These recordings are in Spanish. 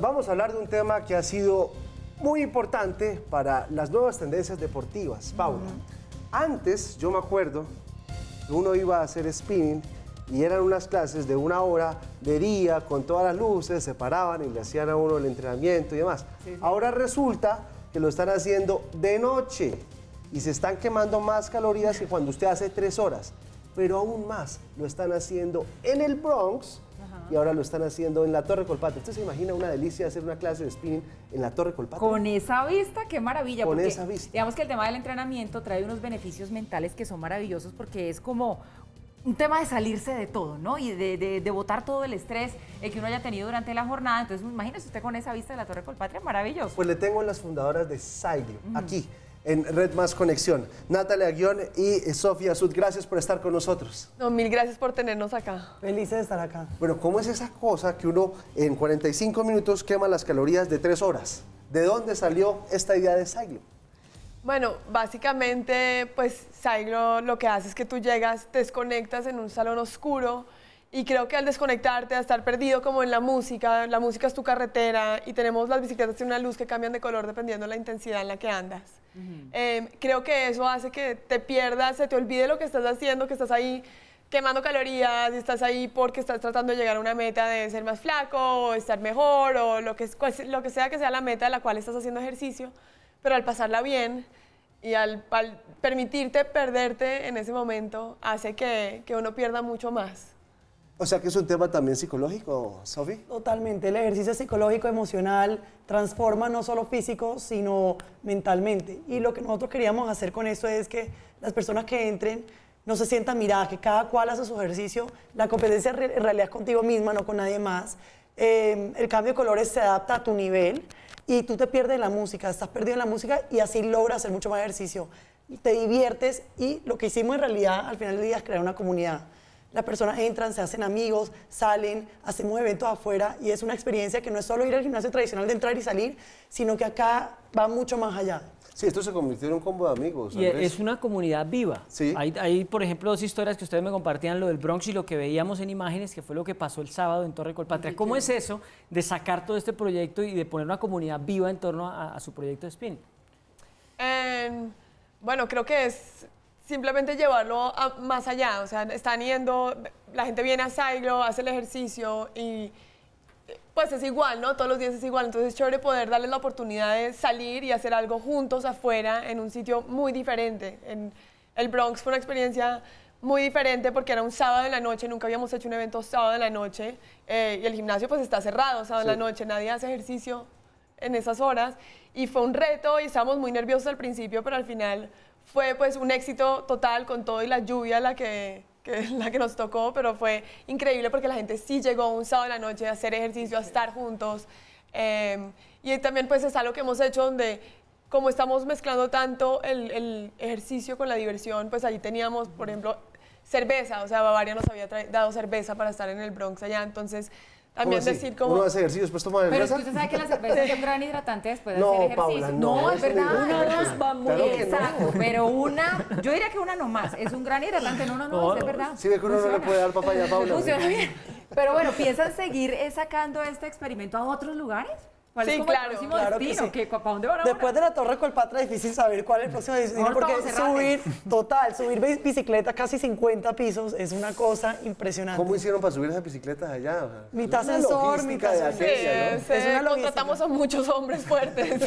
Vamos a hablar de un tema que ha sido muy importante para las nuevas tendencias deportivas. Paula, antes yo me acuerdo uno iba a hacer spinning y eran unas clases de una hora de día con todas las luces, se paraban y le hacían a uno el entrenamiento y demás. Ahora resulta que lo están haciendo de noche y se están quemando más calorías que cuando usted hace tres horas. Pero aún más, lo están haciendo en el Bronx, y ahora lo están haciendo en la Torre Colpatria. Usted se imagina una delicia hacer una clase de spinning en la Torre Colpatria? Con esa vista, qué maravilla. Con esa vista. Digamos que el tema del entrenamiento trae unos beneficios mentales que son maravillosos porque es como un tema de salirse de todo, ¿no? Y de, botar todo el estrés que uno haya tenido durante la jornada. Entonces, imagínese usted con esa vista de la Torre Colpatria, maravilloso. Pues le tengo las fundadoras de Sailio, aquí en Red Más Conexión. Natalia Guión y Sofía Sud, gracias por estar con nosotros. No, mil gracias por tenernos acá. Felices de estar acá. Bueno, ¿cómo es esa cosa que uno en 45 minutos quema las calorías de 3 horas? ¿De dónde salió esta idea de Saiglo? Bueno, básicamente, pues Saiglo, lo que hace es que tú llegas, te desconectas en un salón oscuro, y creo que al desconectarte, a estar perdido como en la música, la música es tu carretera y tenemos las bicicletas y una luz que cambian de color dependiendo de la intensidad en la que andas. Em, creo que eso hace que te pierdas, se te olvide lo que estás haciendo, que estás ahí quemando calorías y estás ahí porque estás tratando de llegar a una meta de ser más flaco o estar mejor o lo que, lo que sea que sea la meta a la cual estás haciendo ejercicio, pero al pasarla bien y al, permitirte perderte en ese momento hace que uno pierda mucho más. O sea que es un tema también psicológico, Sofi. Totalmente, el ejercicio psicológico emocional transforma no solo físico, sino mentalmente. Y lo que nosotros queríamos hacer con eso es que las personas que entren no se sientan miradas, que cada cual hace su ejercicio. La competencia en realidad es contigo misma, no con nadie más. Em, el cambio de colores se adapta a tu nivel y tú te pierdes en la música, estás perdido en la música y así logras hacer mucho más ejercicio. Te diviertes y lo que hicimos en realidad al final del día es crear una comunidad las personas entran, se hacen amigos, salen, hacemos eventos afuera y es una experiencia que no es solo ir al gimnasio tradicional de entrar y salir, sino que acá va mucho más allá. Sí, esto se convirtió en un combo de amigos. Y es una comunidad viva. Sí. Hay, por ejemplo, dos historias que ustedes me compartían, lo del Bronx y lo que veíamos en imágenes, que fue lo que pasó el sábado en Torre Colpatria. ¿Cómo es eso de sacar todo este proyecto y de poner una comunidad viva en torno a, su proyecto de Spin? Em, bueno, creo que es simplemente llevarlo más allá. O sea, están yendo, la gente viene a Saiglo, hace el ejercicio y pues es igual, ¿no? Todos los días es igual. Entonces es chévere poder darles la oportunidad de salir y hacer algo juntos afuera en un sitio muy diferente. En el Bronx fue una experiencia muy diferente porque era un sábado en la noche, nunca habíamos hecho un evento sábado en la noche eh, y el gimnasio pues está cerrado sábado la noche, nadie hace ejercicio en esas horas y fue un reto y estábamos muy nerviosos al principio, pero al final fue pues un éxito total con todo y la lluvia la que, la que nos tocó, pero fue increíble porque la gente sí llegó un sábado en la noche a hacer ejercicio, a estar juntos. Em, y también pues es algo que hemos hecho donde como estamos mezclando tanto el, ejercicio con la diversión, pues allí teníamos, por ejemplo, cerveza, o sea, Bavaria nos había dado cerveza para estar en el Bronx allá, entonces también ¿Cómo decir cómo Uno hace ejercicio, después toma Pero es que usted sabe que la cerveza es un gran hidratante después de hacer ejercicio. Paula, no, no, es verdad. Una, dos, vamos muy bien. Exacto, pero una... Yo diría que una nomás. Es un gran hidratante. No, no, no, es verdad. Sí, de que uno no le puede dar y a Paula. Funciona bien. Pero bueno, ¿piensan seguir eh, sacando este experimento a otros lugares? ¿Cuál sí, es claro, el próximo destino? ¿Para dónde van Después de la Torre Colpatra es difícil saber cuál es el próximo destino, porque subir, total, subir bicicleta casi 50 pisos es una cosa impresionante. ¿Cómo hicieron para subir esas bicicletas allá? O sea, mitad sensor, mitad sí, ¿no? es una contratamos a muchos hombres fuertes.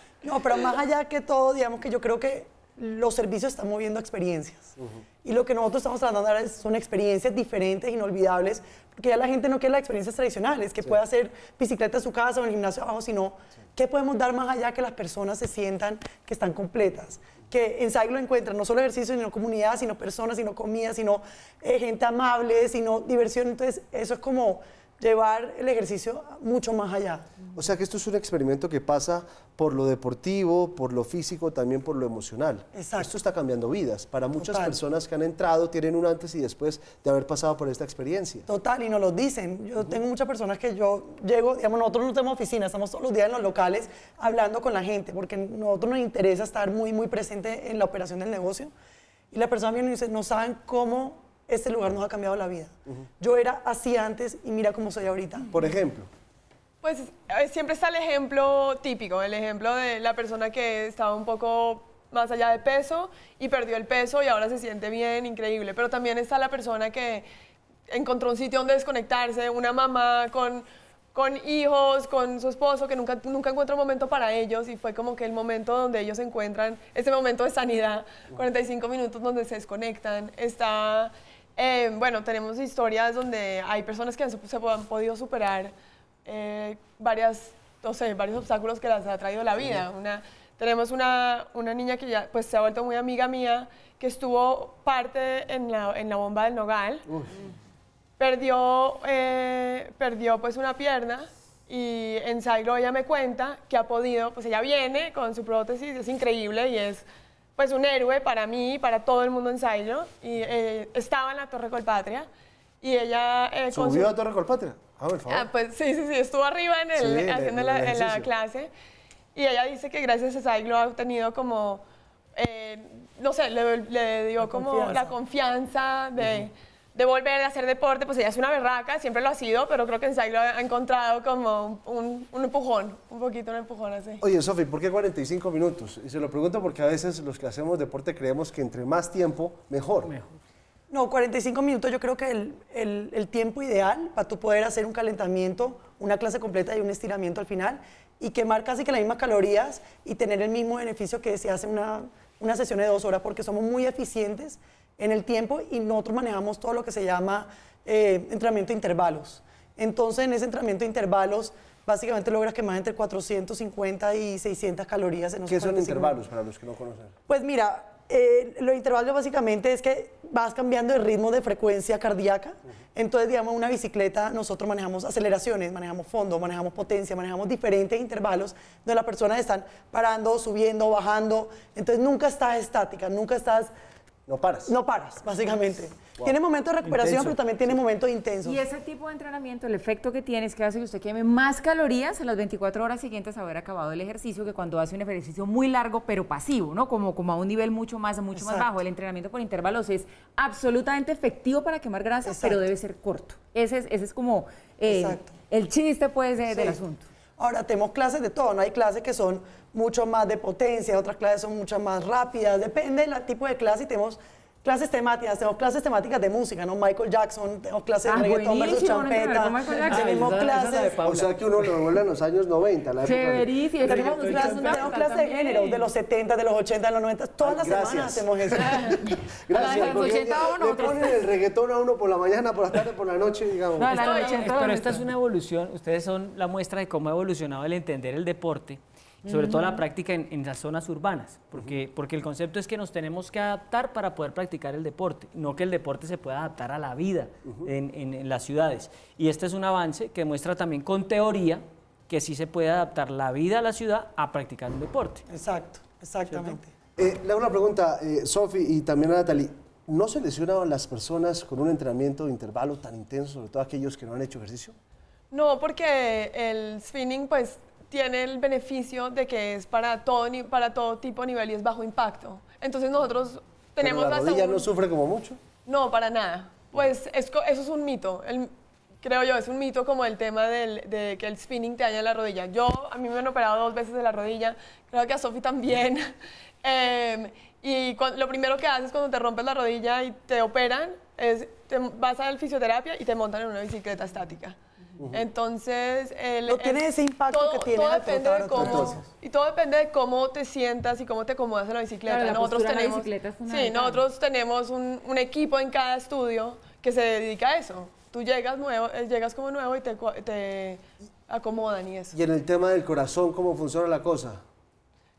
no, pero más allá que todo, digamos que yo creo que los servicios están moviendo experiencias. Y lo que nosotros estamos tratando de dar son experiencias diferentes, inolvidables, porque ya la gente no quiere las experiencias tradicionales, que pueda hacer bicicleta en su casa o en el gimnasio abajo, sino qué podemos dar más allá que las personas se sientan que están completas. Que en SAIC lo encuentran, no solo ejercicio, sino comunidad, sino personas, sino comida, sino eh, gente amable, sino diversión. Entonces, eso es como llevar el ejercicio mucho más allá. O sea que esto es un experimento que pasa por lo deportivo, por lo físico, también por lo emocional. Exacto. Esto está cambiando vidas. Para muchas personas que han entrado tienen un antes y después de haber pasado por esta experiencia. Total, y nos lo dicen. Yo tengo muchas personas que yo llego, digamos, nosotros no tenemos oficina, estamos todos los días en los locales hablando con la gente, porque a nosotros nos interesa estar muy, muy presente en la operación del negocio. Y la persona vienen y dice, no saben cómo este lugar nos ha cambiado la vida. Yo era así antes y mira cómo soy ahorita. Por ejemplo. Pues eh, siempre está el ejemplo típico, el ejemplo de la persona que estaba un poco más allá de peso y perdió el peso y ahora se siente bien, increíble. Pero también está la persona que encontró un sitio donde desconectarse, una mamá con, con hijos, con su esposo, que nunca, nunca encuentra un momento para ellos y fue como que el momento donde ellos se encuentran, ese momento de sanidad, 45 minutos donde se desconectan, está eh, bueno, tenemos historias donde hay personas que se han podido superar eh, varias, varios obstáculos que las ha traído la vida. tenemos una, una, niña que ya pues, se ha vuelto muy amiga mía, que estuvo parte en la, en la bomba del Nogal. Perdió, eh, perdió pues una pierna y en Zairo ella me cuenta que ha podido, pues ella viene con su prótesis, es increíble y es pues un héroe para mí, y para todo el mundo en Saiglo y eh, estaba en la Torre Colpatria. Y ella... Eh, ¿Subió su... a Torre Colpatria? Ah, por favor. Ah, pues sí, sí, sí, estuvo arriba en el, haciendo la, clase. Y ella dice que gracias a Saiglo ha obtenido como, eh, no sé, le, le dio como la confianza de de volver, a hacer deporte, pues ella es una berraca, siempre lo ha sido, pero creo que en lo ha encontrado como un, un, empujón, un poquito un empujón así. Oye, Sofi, ¿por qué 45 minutos? Y se lo pregunto porque a veces los que hacemos deporte creemos que entre más tiempo, mejor. Mejor. No, 45 minutos yo creo que el, el, el tiempo ideal para tú poder hacer un calentamiento, una clase completa y un estiramiento al final y quemar casi que las mismas calorías y tener el mismo beneficio que si hace una, una sesión de dos horas porque somos muy eficientes en el tiempo y nosotros manejamos todo lo que se llama eh, entrenamiento de intervalos. Entonces, en ese entrenamiento de intervalos, básicamente logras quemar entre 450 y 600 calorías en ¿Qué son intervalos para los que no conocen? Pues mira, eh, los intervalos básicamente es que vas cambiando el ritmo de frecuencia cardíaca. Entonces, digamos, una bicicleta, nosotros manejamos aceleraciones, manejamos fondo, manejamos potencia, manejamos diferentes intervalos donde las personas están parando, subiendo, bajando. Entonces, nunca estás estática, nunca estás no paras. No paras, básicamente. Tiene momentos de recuperación, pero también tiene momentos intensos. Y ese tipo de entrenamiento, el efecto que tiene es que hace que usted queme más calorías en las 24 horas siguientes a haber acabado el ejercicio que cuando hace un ejercicio muy largo, pero pasivo, ¿no? Como, como a un nivel mucho más, mucho más bajo. El entrenamiento por intervalos es absolutamente efectivo para quemar grasa, pero debe ser corto. Ese es, ese es como el chiste, pues, de, del asunto. Ahora tenemos clases de todo, hay clases que son mucho más de potencia, otras clases son mucho más rápidas, depende del tipo de clase y tenemos clases temáticas, tenemos clases temáticas de música, ¿no? Michael Jackson, tenemos clases ah, de reggaetón versus champeta, no tenemos clases... O sea que uno lo vuelve en los años 90, la época... Tenemos, clases de género, de los 70, de los 80, de los 90, todas las semanas hacemos eso. gracias, le ponen el reggaetón a uno por la mañana, por la tarde, por la noche, digamos. No, pero esta es una evolución, ustedes son la muestra de cómo ha evolucionado el entender el deporte sobre todo la práctica en, las zonas urbanas, porque, porque el concepto es que nos tenemos que adaptar para poder practicar el deporte, no que el deporte se pueda adaptar a la vida en, las ciudades. Y este es un avance que muestra también con teoría que sí se puede adaptar la vida a la ciudad a practicar un deporte. Exacto, exactamente. Eh, le hago una pregunta, eh, Sofi y también a Natalie. ¿No se lesionaban las personas con un entrenamiento de intervalo tan intenso, sobre todo aquellos que no han hecho ejercicio? No, porque el spinning, pues tiene el beneficio de que es para todo, para todo tipo de nivel y es bajo impacto. Entonces nosotros tenemos... Pero ¿La rodilla no sufre como mucho? No, para nada. Pues eso es un mito. creo yo, es un mito como el tema de que el spinning te daña la rodilla. Yo, a mí me han operado dos veces de la rodilla, creo que a Sofi también. Em, y lo primero que haces cuando te rompes la rodilla y te operan es, vas a la fisioterapia y te montan en una bicicleta estática. Entonces, el, tiene ese impacto todo, que tiene depende de cómo y todo depende de cómo te sientas y cómo te acomodas en la bicicleta. nosotros tenemos, sí, nosotros tenemos un, equipo en cada estudio que se dedica a eso. Tú llegas nuevo, eh, llegas como nuevo y te, te acomodan y eso. Y en el tema del corazón, cómo funciona la cosa.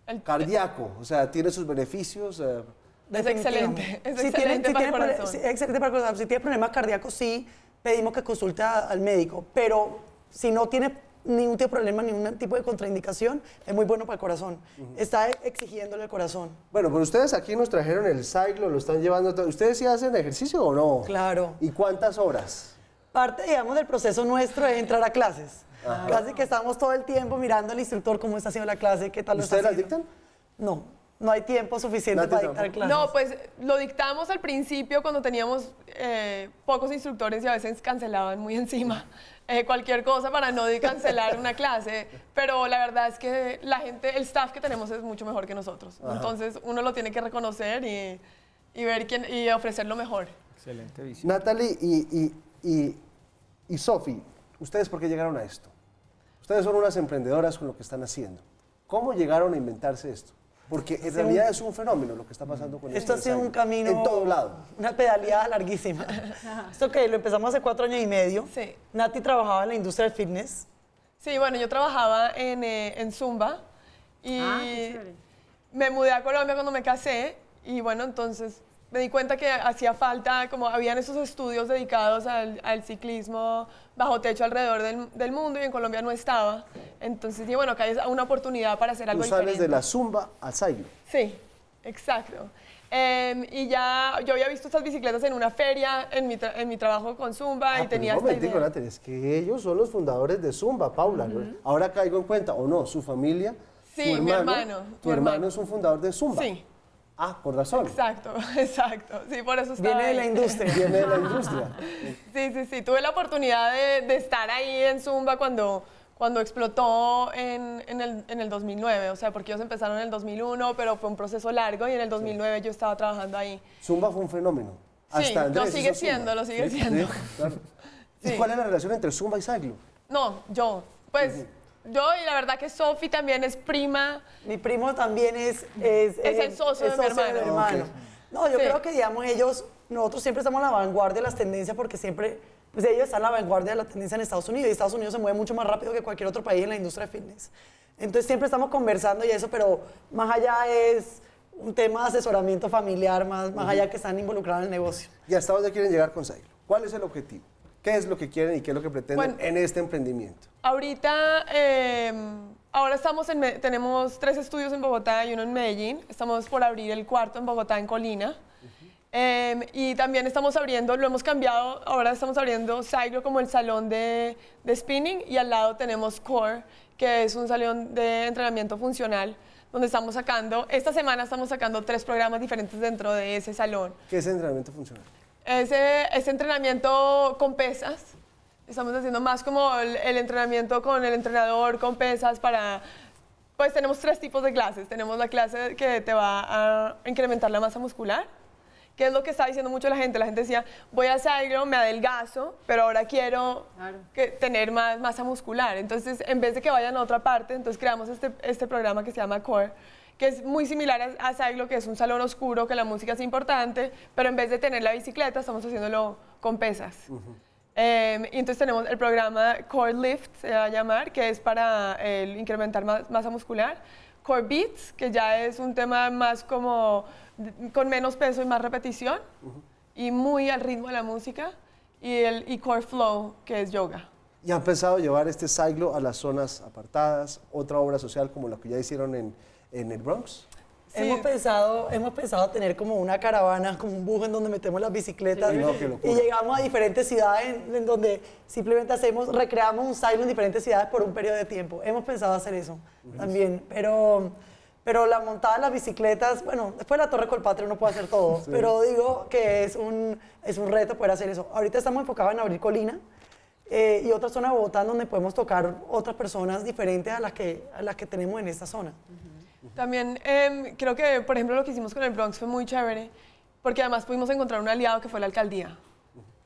El cardíaco, o sea, tiene sus beneficios. Eh, es excelente, excelente, para si tiene problemas cardíacos, sí, pedimos que consulte al médico, pero si no tiene ningún tipo de problema, ningún tipo de contraindicación, es muy bueno para el corazón. Está exigiéndole al corazón. Bueno, pero ustedes aquí nos trajeron el cyclo, lo están llevando. ¿Ustedes sí hacen ejercicio o no? Claro. ¿Y cuántas horas? Parte, digamos, del proceso nuestro es entrar a clases. Casi que estamos todo el tiempo mirando al instructor cómo está haciendo la clase, qué tal lo ¿Ustedes está haciendo. las dictan? No, no hay tiempo suficiente no, para dictar clases. No, pues lo dictamos al principio cuando teníamos eh, pocos instructores y a veces cancelaban muy encima eh, cualquier cosa para no cancelar una clase. Pero la verdad es que la gente, el staff que tenemos es mucho mejor que nosotros. Entonces uno lo tiene que reconocer y, y ver quién y ofrecer lo mejor. Excelente Natalie y, y, y Sofi, ¿ustedes por qué llegaron a esto? Ustedes son unas emprendedoras con lo que están haciendo. ¿Cómo llegaron a inventarse esto? Porque en realidad es un fenómeno lo que está pasando con Esto ha sido un camino. En todo lado. Una pedaleada larguísima. Esto que lo empezamos hace cuatro años y medio. Sí. Nati trabajaba en la industria del fitness. Sí, bueno, yo trabajaba en, eh, en Zumba. Y ah, me mudé a Colombia cuando me casé. Y bueno, entonces me di cuenta que hacía falta, como habían esos estudios dedicados al, ciclismo bajo techo alrededor del, mundo y en Colombia no estaba. Entonces dije, bueno, acá hay una oportunidad para hacer algo diferente. Tú sales de la zumba al Sí, exacto. Em, y ya yo había visto estas bicicletas en una feria, en mi, trabajo con Zumba. Ah, y tenía pero un momento, es que ellos son los fundadores de Zumba, Paula. Ahora caigo en cuenta, o no, su familia, su hermano, mi hermano. Tu hermano, hermano es un fundador de Zumba. Sí. Ah, por razón. Exacto, exacto. Sí, por eso estaba Viene de la industria. Viene de la industria. sí, sí, sí. Tuve la oportunidad de, estar ahí en Zumba cuando, cuando explotó en, en, el, en, el, 2009, o sea, porque ellos empezaron en el 2001, pero fue un proceso largo y en el 2009 yo estaba trabajando ahí. Zumba fue un fenómeno. Sí, lo sigue siendo, lo sigue siendo. ¿Y cuál es la relación entre Zumba y Cyclo? No, yo, pues... Yo, y la verdad que Sofi también es prima. Mi primo también es... Es, es, el eh, socio, de, mi hermano. No, yo creo que, digamos, ellos... Nosotros siempre estamos a la vanguardia de las tendencias porque siempre... Pues ellos están a la vanguardia de la tendencia en Estados Unidos y Estados Unidos se mueve mucho más rápido que cualquier otro país en la industria de fitness. Entonces siempre estamos conversando y eso, pero más allá es un tema de asesoramiento familiar, más, más allá que están involucrados en el negocio. ¿Y hasta dónde quieren llegar con Zaylo. ¿Cuál es el objetivo? ¿Qué es lo que quieren y qué es lo que pretenden en este emprendimiento? Ahorita, em, ahora estamos tenemos tres estudios en Bogotá y uno en Medellín. Estamos por abrir el cuarto en Bogotá, en Colina. Em, y también estamos abriendo, lo hemos cambiado, ahora estamos abriendo Cyclo como el salón de, de spinning y al lado tenemos Core, que es un salón de entrenamiento funcional donde estamos sacando, esta semana estamos sacando tres programas diferentes dentro de ese salón. ¿Qué es entrenamiento funcional? ese, entrenamiento con pesas. Estamos haciendo más como el, entrenamiento con el entrenador, con pesas para... Pues tenemos tres tipos de clases. Tenemos la clase que te va a incrementar la masa muscular, que es lo que está diciendo mucho la gente. La gente decía, voy a hacer hacerlo, me adelgazo, pero ahora quiero tener más masa muscular. Entonces, en vez de que vayan a otra parte, entonces creamos este, este programa que se llama Core, que es muy similar a, a que es un salón oscuro, que la música es importante, pero en vez de tener la bicicleta, estamos haciéndolo con pesas. Em, y entonces tenemos el programa Core Lift, se va a llamar, que es para incrementar masa muscular. Core Beats, que ya es un tema más como con menos peso y más repetición, y muy al ritmo de la música. Y, el, Core Flow, que es yoga y han pensado llevar este Saiglo a las zonas apartadas, otra obra social como la que ya hicieron en en el Bronx. Hemos, pensado, hemos pensado tener como una caravana, como un bus en donde metemos las bicicletas y llegamos a diferentes ciudades en, donde simplemente hacemos, recreamos un silo en diferentes ciudades por un periodo de tiempo. Hemos pensado hacer eso también, pero, pero la montada de las bicicletas, bueno, después la Torre Colpatria no puede hacer todo, pero digo que es un, es un reto poder hacer eso. Ahorita estamos enfocados en abrir Colina, eh, y otra zona de Bogotá donde podemos tocar otras personas diferentes a las que, a las que tenemos en esta zona. También em, creo que, por ejemplo, lo que hicimos con el Bronx fue muy chévere, porque además pudimos encontrar un aliado que fue la alcaldía.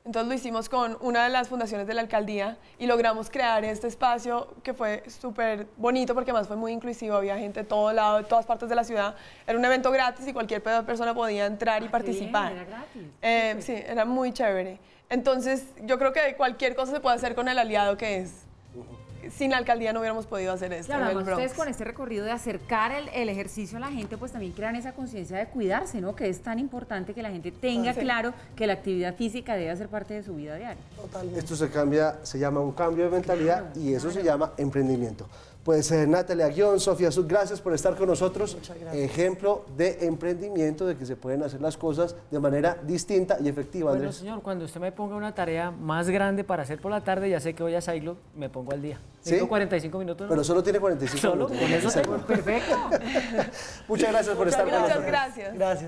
Entonces lo hicimos con una de las fundaciones de la alcaldía y logramos crear este espacio que fue súper bonito porque además fue muy inclusivo, había gente de todo lado, de todas partes de la ciudad. Era un evento gratis y cualquier persona podía entrar y ah, participar. era gratis. Em, sí, era muy chévere. Entonces yo creo que cualquier cosa se puede hacer con el aliado que es sin la alcaldía no hubiéramos podido hacer esto. ustedes con este recorrido de acercar el, ejercicio a la gente, pues también crean esa conciencia de cuidarse, ¿no? Que es tan importante que la gente tenga claro que la actividad física debe ser parte de su vida diaria. Esto se cambia, se llama un cambio de mentalidad y eso se llama emprendimiento. Pues eh, Natalia Aguión, Sofía sus gracias por estar con nosotros. Muchas gracias. Ejemplo de emprendimiento, de que se pueden hacer las cosas de manera distinta y efectiva. Bueno, señor, cuando usted me ponga una tarea más grande para hacer por la tarde, ya sé que voy a Sailo, me pongo al día. ¿Sí? Tengo 45 minutos. ¿no? Pero solo tiene 45 minutos. Con eso tengo, perfecto. Muchas gracias por estar con nosotros. Muchas gracias. Gracias.